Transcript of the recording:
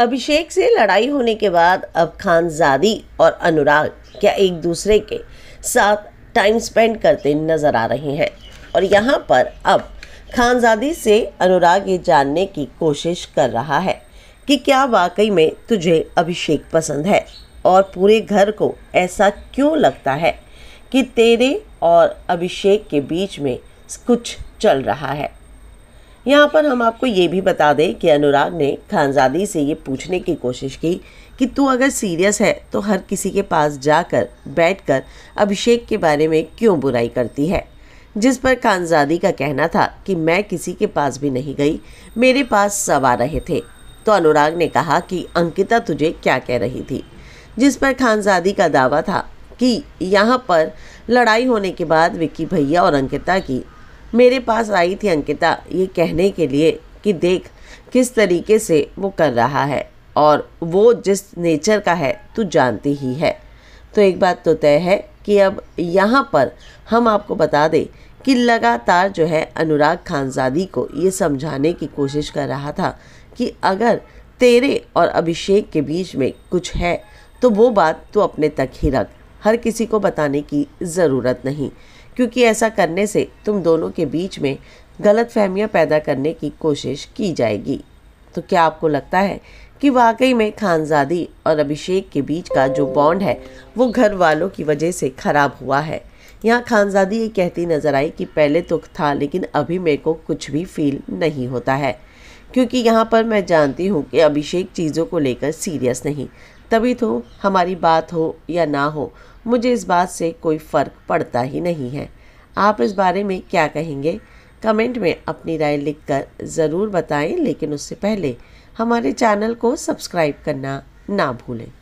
अभिषेक से लड़ाई होने के बाद अब खानजादी और अनुराग क्या एक दूसरे के साथ टाइम स्पेंड करते नज़र आ रहे हैं और यहाँ पर अब खानजादी से अनुराग ये जानने की कोशिश कर रहा है कि क्या वाकई में तुझे अभिषेक पसंद है और पूरे घर को ऐसा क्यों लगता है कि तेरे और अभिषेक के बीच में कुछ चल रहा है यहाँ पर हम आपको ये भी बता दें कि अनुराग ने खानजादी से ये पूछने की कोशिश की कि तू अगर सीरियस है तो हर किसी के पास जाकर बैठकर अभिषेक के बारे में क्यों बुराई करती है जिस पर खानजादी का कहना था कि मैं किसी के पास भी नहीं गई मेरे पास सब आ रहे थे तो अनुराग ने कहा कि अंकिता तुझे क्या कह रही थी जिस पर खानजादी का दावा था कि यहाँ पर लड़ाई होने के बाद विक्की भैया और अंकिता की मेरे पास आई थी अंकिता ये कहने के लिए कि देख किस तरीके से वो कर रहा है और वो जिस नेचर का है तू जानती ही है तो एक बात तो तय है कि अब यहाँ पर हम आपको बता दें कि लगातार जो है अनुराग खानजादी को ये समझाने की कोशिश कर रहा था कि अगर तेरे और अभिषेक के बीच में कुछ है तो वो बात तो अपने तक ही रख हर किसी को बताने की ज़रूरत नहीं क्योंकि ऐसा करने से तुम दोनों के बीच में गलत फहमियाँ पैदा करने की कोशिश की जाएगी तो क्या आपको लगता है कि वाकई में खानजादी और अभिषेक के बीच का जो बॉन्ड है वो घर वालों की वजह से ख़राब हुआ है यहाँ खानजादी ये कहती नज़र आई कि पहले तो था लेकिन अभी मेरे को कुछ भी फील नहीं होता है क्योंकि यहाँ पर मैं जानती हूँ कि अभिषेक चीज़ों को लेकर सीरियस नहीं तभी तो हमारी बात हो या ना हो मुझे इस बात से कोई फ़र्क पड़ता ही नहीं है आप इस बारे में क्या कहेंगे कमेंट में अपनी राय लिखकर ज़रूर बताएं लेकिन उससे पहले हमारे चैनल को सब्सक्राइब करना ना भूलें